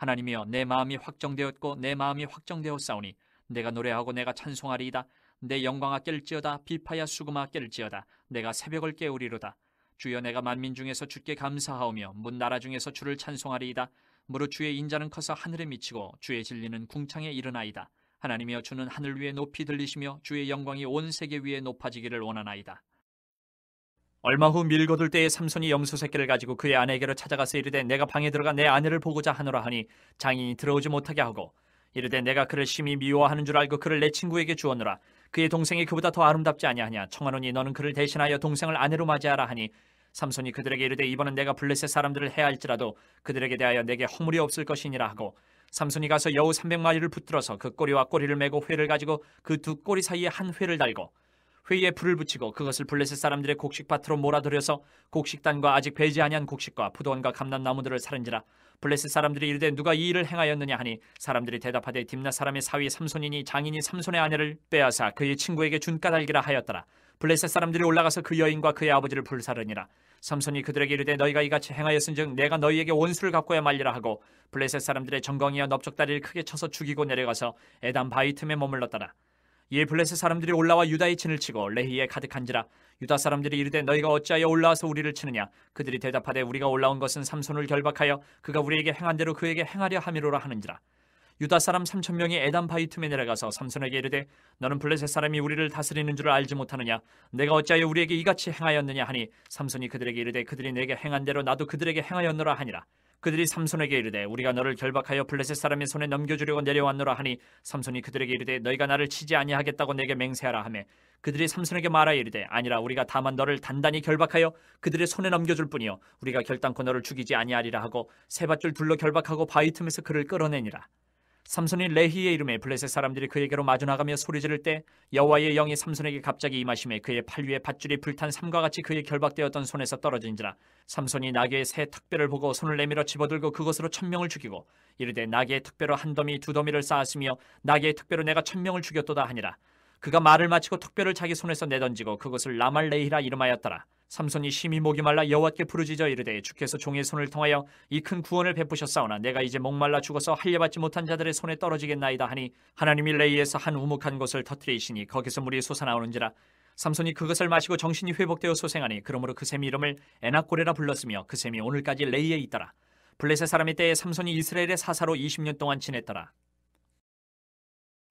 하나님이여 내 마음이 확정되었고 내 마음이 확정되었사오니 내가 노래하고 내가 찬송하리이다. 내 영광아 깰지어다 비파야 수금아 깰지어다 내가 새벽을 깨우리로다. 주여 내가 만민 중에서 주께 감사하오며 문 나라 중에서 주를 찬송하리이다. 무릇 주의 인자는 커서 하늘에 미치고 주의 진리는 궁창에 이르나이다. 하나님이여 주는 하늘 위에 높이 들리시며 주의 영광이 온 세계 위에 높아지기를 원하나이다. 얼마 후 밀거둘 때에 삼손이 염소 새끼를 가지고 그의 아내에게로 찾아가서 이르되 내가 방에 들어가 내 아내를 보고자 하노라 하니 장인이 들어오지 못하게 하고 이르되 내가 그를 심히 미워하는 줄 알고 그를 내 친구에게 주었노라 그의 동생이 그보다 더 아름답지 아니하냐 청하노니 너는 그를 대신하여 동생을 아내로 맞이하라 하니 삼손이 그들에게 이르되 이번은 내가 블레셋 사람들을 해할지라도 그들에게 대하여 내게 허물이 없을 것이니라 하고 삼손이 가서 여우 삼백마리를 붙들어서 그 꼬리와 꼬리를 메고 회를 가지고 그 두 꼬리 사이에 한 회를 달고 그의에 불을 붙이고 그것을 블레셋 사람들의 곡식밭으로 몰아들여서 곡식단과 아직 배지 아니한 곡식과 부도원과 감람나무들을 살은지라 블레셋 사람들이 이르되 누가 이 일을 행하였느냐 하니 사람들이 대답하되 딥나 사람의 사위 삼손이니 장인이 삼손의 아내를 빼앗아 그의 친구에게 준 까닭이라 하였더라 블레셋 사람들이 올라가서 그 여인과 그의 아버지를 불사르니라 삼손이 그들에게 이르되 너희가 이같이 행하였은즉 내가 너희에게 원수를 갖고야 말리라 하고 블레셋 사람들의 정강이와 넓적다리를 크게 쳐서 죽이고 내려가서 에단 바위 틈에 머물렀더라 이에 블레셋 사람들이 올라와 유다의 친을 치고 레히에 가득한지라 유다 사람들이 이르되 너희가 어찌하여 올라와서 우리를 치느냐 그들이 대답하되 우리가 올라온 것은 삼손을 결박하여 그가 우리에게 행한 대로 그에게 행하려 함이로라 하는지라 유다 사람 삼천 명이 에단 바위 틈에 내려가서 삼손에게 이르되 너는 블레셋 사람이 우리를 다스리는 줄을 알지 못하느냐 내가 어찌하여 우리에게 이같이 행하였느냐 하니 삼손이 그들에게 이르되 그들이 내게 행한 대로 나도 그들에게 행하였노라 하니라 그들이 삼손에게 이르되 우리가 너를 결박하여 블레셋 사람의 손에 넘겨주려고 내려왔노라 하니 삼손이 그들에게 이르되 너희가 나를 치지 아니하겠다고 내게 맹세하라 하매 그들이 삼손에게 말하여 이르되 아니라 우리가 다만 너를 단단히 결박하여 그들의 손에 넘겨줄 뿐이요 우리가 결단코 너를 죽이지 아니하리라 하고 세밧줄 둘러 결박하고 바위 틈에서 그를 끌어내니라 삼손이 레히의 이름에 블레셋 사람들이 그에게로 마주 나가며 소리 지를 때 여호와의 영이 삼손에게 갑자기 임하심에 그의 팔 위에 밧줄이 불탄 삼과 같이 그의 결박되었던 손에서 떨어진지라 삼손이 나귀의 새 특별을 보고 손을 내밀어 집어들고 그것으로 천명을 죽이고 이르되 나귀의 턱뼈로 한 더미 두 더미를 쌓았으며 나귀의 턱뼈로 내가 천명을 죽였도다 하니라 그가 말을 마치고 특별을 자기 손에서 내던지고 그것을 라말레히라 이름하였더라 삼손이 심히 목이 말라 여호와께 부르짖어 이르되 주께서 종의 손을 통하여 이 큰 구원을 베푸셨사오나 내가 이제 목말라 죽어서 할례받지 못한 자들의 손에 떨어지겠나이다 하니 하나님이 레이에서 한 우묵한 곳을 터트리시니 거기서 물이 솟아나오는지라 삼손이 그것을 마시고 정신이 회복되어 소생하니 그러므로 그셈 이름을 에나고레라 불렀으며 그셈이 오늘까지 레이에 있더라 블레셋 사람의 때에 삼손이 이스라엘의 사사로 20년 동안 지냈더라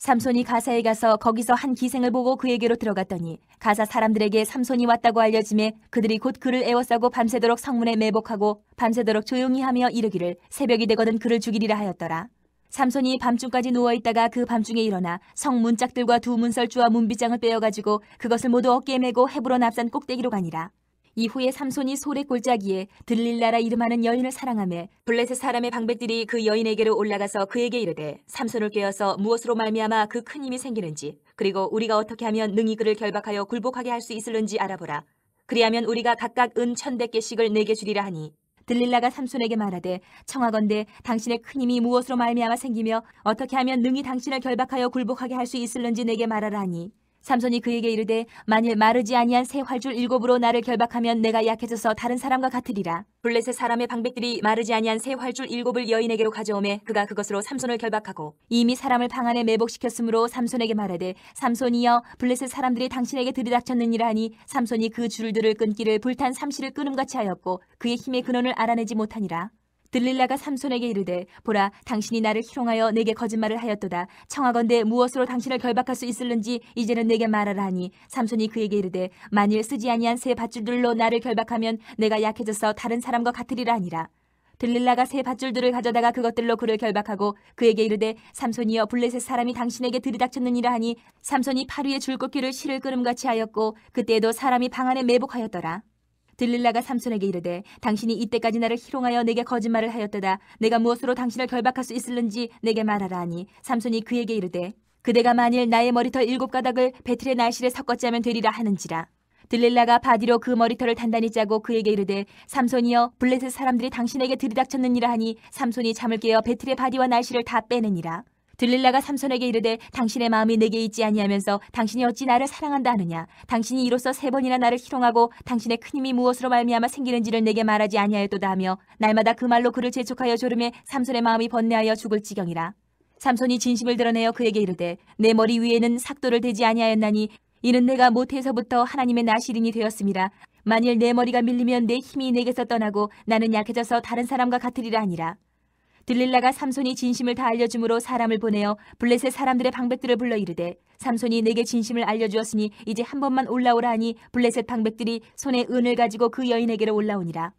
삼손이 가사에 가서 거기서 한 기생을 보고 그에게로 들어갔더니 가사 사람들에게 삼손이 왔다고 알려지에 그들이 곧 그를 애워싸고 밤새도록 성문에 매복하고 밤새도록 조용히 하며 이르기를 새벽이 되거든 그를 죽이리라 하였더라. 삼손이 밤중까지 누워있다가 그 밤중에 일어나 성 문짝들과 두 문설주와 문비장을 빼어가지고 그것을 모두 어깨에 메고 헤브론 앞산 꼭대기로 가니라. 이후에 삼손이 소래 골짜기에 들릴라라 이름하는 여인을 사랑하며 블레셋 사람의 방백들이 그 여인에게로 올라가서 그에게 이르되 삼손을 깨어서 무엇으로 말미암아 그 큰 힘이 생기는지 그리고 우리가 어떻게 하면 능히 그를 결박하여 굴복하게 할 수 있을는지 알아보라. 그리하면 우리가 각각 은 천백 개씩을 내게 주리라 하니 들릴라가 삼손에게 말하되 청하건대 당신의 큰 힘이 무엇으로 말미암아 생기며 어떻게 하면 능히 당신을 결박하여 굴복하게 할 수 있을는지 내게 말하라 하니 삼손이 그에게 이르되 만일 마르지 아니한 새 활줄 일곱으로 나를 결박하면 내가 약해져서 다른 사람과 같으리라. 블레셋 사람의 방백들이 마르지 아니한 새 활줄 일곱을 여인에게로 가져오매 그가 그것으로 삼손을 결박하고 이미 사람을 방 안에 매복시켰으므로 삼손에게 말하되 삼손이여 블레셋 사람들이 당신에게 들이닥쳤느니라 하니 삼손이 그 줄들을 끊기를 불탄 삼시를 끊음같이 하였고 그의 힘의 근원을 알아내지 못하니라. 들릴라가 삼손에게 이르되 보라 당신이 나를 희롱하여 내게 거짓말을 하였도다 청하건대 무엇으로 당신을 결박할 수 있을는지 이제는 내게 말하라 하니 삼손이 그에게 이르되 만일 쓰지 아니한 새 밧줄들로 나를 결박하면 내가 약해져서 다른 사람과 같으리라 하니라 들릴라가 새 밧줄들을 가져다가 그것들로 그를 결박하고 그에게 이르되 삼손이여 블레셋 사람이 당신에게 들이닥쳤느니라 하니 삼손이 파리의 줄꽃 길을 실을 끄름같이 하였고 그때에도 사람이 방 안에 매복하였더라 들릴라가 삼손에게 이르되 당신이 이때까지 나를 희롱하여 내게 거짓말을 하였도다 내가 무엇으로 당신을 결박할 수 있을는지 내게 말하라 하니 삼손이 그에게 이르되 그대가 만일 나의 머리털 일곱 가닥을 배틀의 날실에 섞었지 면 되리라 하는지라 들릴라가 바디로 그 머리털을 단단히 짜고 그에게 이르되 삼손이여 블레셋 사람들이 당신에게 들이닥쳤느니라 하니 삼손이 잠을 깨어 배틀의 바디와 날씨를 다 빼느니라 들릴라가 삼손에게 이르되 당신의 마음이 내게 있지 아니하면서 당신이 어찌 나를 사랑한다 하느냐 당신이 이로써 세 번이나 나를 희롱하고 당신의 큰 힘이 무엇으로 말미암아 생기는지를 내게 말하지 아니하였도다 하며 날마다 그 말로 그를 재촉하여 졸음해 삼손의 마음이 번뇌하여 죽을 지경이라 삼손이 진심을 드러내어 그에게 이르되 내 머리 위에는 삭도를 대지 아니하였나니 이는 내가 모태에서부터 하나님의 나시린이 되었습니다. 만일 내 머리가 밀리면 내 힘이 내게서 떠나고 나는 약해져서 다른 사람과 같으리라 아니라 들릴라가 삼손이 진심을 다 알려줌으로 사람을 보내어 블레셋 사람들의 방백들을 불러 이르되 삼손이 내게 진심을 알려주었으니 이제 한 번만 올라오라 하니 블레셋 방백들이 손에 은을 가지고 그 여인에게로 올라오니라.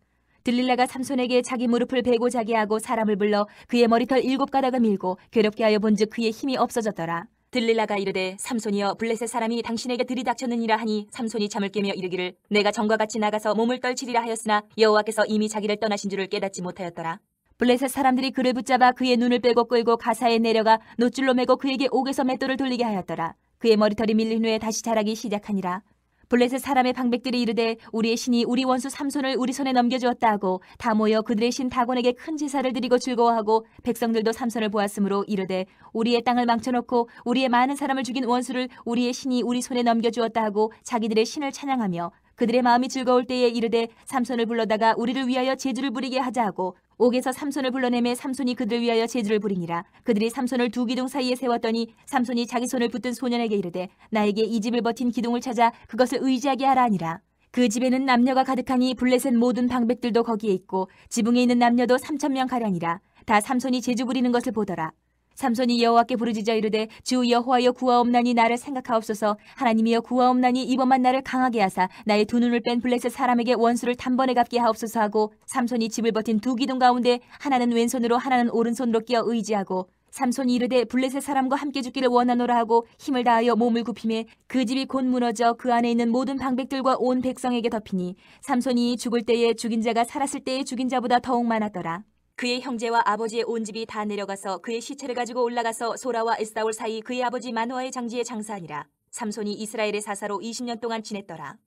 들릴라가 삼손에게 자기 무릎을 베고 자게 하고 사람을 불러 그의 머리털 일곱 가닥을 밀고 괴롭게 하여 본즉 그의 힘이 없어졌더라. 들릴라가 이르되 삼손이여 블레셋 사람이 당신에게 들이닥쳤느니라 하니 삼손이 잠을 깨며 이르기를 내가 정과 같이 나가서 몸을 떨치리라 하였으나 여호와께서 이미 자기를 떠나신 줄을 깨닫지 못하였더라. 블레셋 사람들이 그를 붙잡아 그의 눈을 빼고 끌고 가사에 내려가 노줄로 매고 그에게 옥에서 맷돌을 돌리게 하였더라. 그의 머리털이 밀린 후에 다시 자라기 시작하니라. 블레셋 사람의 방백들이 이르되 우리의 신이 우리 원수 삼손을 우리 손에 넘겨주었다 하고 다 모여 그들의 신 다곤에게 큰 제사를 드리고 즐거워하고 백성들도 삼손을 보았으므로 이르되 우리의 땅을 망쳐놓고 우리의 많은 사람을 죽인 원수를 우리의 신이 우리 손에 넘겨주었다 하고 자기들의 신을 찬양하며 그들의 마음이 즐거울 때에 이르되 삼손을 불러다가 우리를 위하여 제주를 부리게 하자 하고 옥에서 삼손을 불러내매 삼손이 그들을 위하여 제주를 부리니라 그들이 삼손을 두 기둥 사이에 세웠더니 삼손이 자기 손을 붙든 소년에게 이르되 나에게 이 집을 버틴 기둥을 찾아 그것을 의지하게 하라 하니라 그 집에는 남녀가 가득하니 블레셋 모든 방백들도 거기에 있고 지붕에 있는 남녀도 삼천 명 가량이라 다 삼손이 제주 부리는 것을 보더라 삼손이 여호와께 부르짖어 이르되 주 여호와여 구하옵나니 나를 생각하옵소서 하나님이여 구하옵나니 이번만 나를 강하게 하사 나의 두 눈을 뺀 블레셋 사람에게 원수를 단번에 갚게 하옵소서 하고 삼손이 집을 버틴 두 기둥 가운데 하나는 왼손으로 하나는 오른손으로 끼어 의지하고 삼손이 이르되 블레셋 사람과 함께 죽기를 원하노라 하고 힘을 다하여 몸을 굽히에그 집이 곧 무너져 그 안에 있는 모든 방백들과 온 백성에게 덮이니 삼손이 죽을 때에 죽인 자가 살았을 때에 죽인 자보다 더욱 많았더라. 그의 형제와 아버지의 온 집이 다 내려가서 그의 시체를 가지고 올라가서 소라와 에사올 스 사이 그의 아버지 마누아의 장지에 장사하니라. 삼손이 이스라엘의 사사로 20년 동안 지냈더라.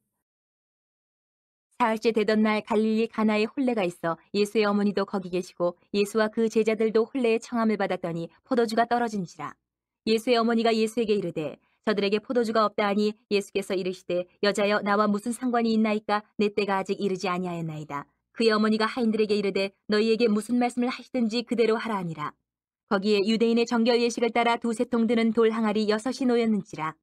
사흘째 되던 날 갈릴리 가나에 혼례가 있어 예수의 어머니도 거기 계시고 예수와 그 제자들도 혼례의 청함을 받았더니 포도주가 떨어진지라. 예수의 어머니가 예수에게 이르되 저들에게 포도주가 없다 하니 예수께서 이르시되 여자여 나와 무슨 상관이 있나이까 내 때가 아직 이르지 아니하였나이다. 그의 어머니가 하인들에게 이르되 너희에게 무슨 말씀을 하시든지 그대로 하라 하니라. 거기에 유대인의 정결 예식을 따라 두세 통 드는 돌 항아리 여섯이 놓였는지라.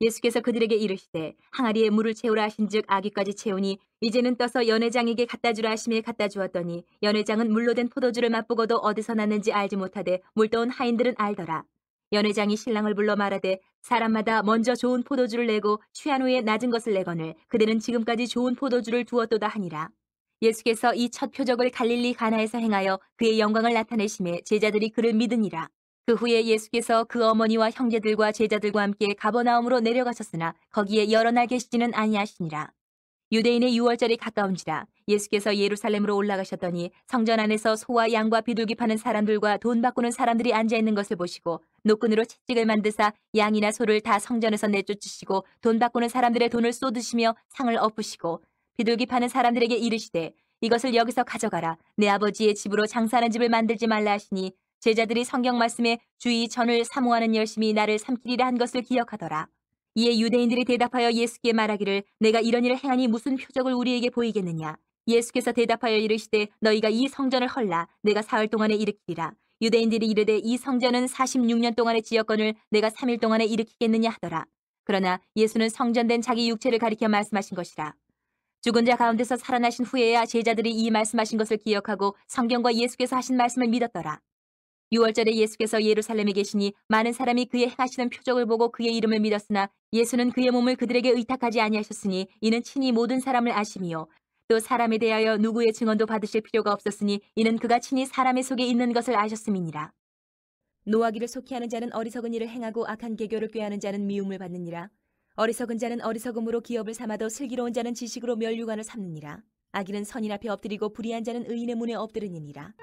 예수께서 그들에게 이르시되 항아리에 물을 채우라 하신즉 아기까지 채우니 이제는 떠서 연회장에게 갖다 주라 하심에 갖다 주었더니 연회장은 물로 된 포도주를 맛보고도 어디서 났는지 알지 못하되 물떠온 하인들은 알더라. 연회장이 신랑을 불러 말하되 사람마다 먼저 좋은 포도주를 내고 취한 후에 낮은 것을 내거늘 그대는 지금까지 좋은 포도주를 두었도다 하니라. 예수께서 이 첫 표적을 갈릴리 가나에서 행하여 그의 영광을 나타내심에 제자들이 그를 믿으니라. 그 후에 예수께서 그 어머니와 형제들과 제자들과 함께 가버나움으로 내려가셨으나 거기에 여러 날 계시지는 아니하시니라. 유대인의 6월절이 가까운지라 예수께서 예루살렘으로 올라가셨더니 성전 안에서 소와 양과 비둘기 파는 사람들과 돈 바꾸는 사람들이 앉아있는 것을 보시고 노끈으로 채찍을 만드사 양이나 소를 다 성전에서 내쫓으시고 돈 바꾸는 사람들의 돈을 쏟으시며 상을 엎으시고 비둘기 파는 사람들에게 이르시되 이것을 여기서 가져가라. 내 아버지의 집으로 장사하는 집을 만들지 말라 하시니 제자들이 성경 말씀에 주의 전을 사모하는 열심이 나를 삼키리라 한 것을 기억하더라. 이에 유대인들이 대답하여 예수께 말하기를 내가 이런 일을 행하니 무슨 표적을 우리에게 보이겠느냐. 예수께서 대답하여 이르시되 너희가 이 성전을 헐라 내가 사흘 동안에 일으키리라. 유대인들이 이르되 이 성전은 46년 동안의 지역권을 내가 3일 동안에 일으키겠느냐 하더라. 그러나 예수는 성전된 자기 육체를 가리켜 말씀하신 것이라. 죽은 자 가운데서 살아나신 후에야 제자들이 이 말씀하신 것을 기억하고 성경과 예수께서 하신 말씀을 믿었더라. 6월절에 예수께서 예루살렘에 계시니 많은 사람이 그의 행하시는 표적을 보고 그의 이름을 믿었으나 예수는 그의 몸을 그들에게 의탁하지 아니하셨으니 이는 친히 모든 사람을 아심이요. 또 사람에 대하여 누구의 증언도 받으실 필요가 없었으니 이는 그가 친히 사람의 속에 있는 것을 아셨음이니라. 노하기를 속히 하는 자는 어리석은 일을 행하고 악한 계교를 꾀하는 자는 미움을 받느니라. 어리석은 자는 어리석음으로 기업을 삼아도 슬기로운 자는 지식으로 멸류관을 삼느니라. 악인은 선인 앞에 엎드리고 불의한 자는 의인의 문에 엎드르니라.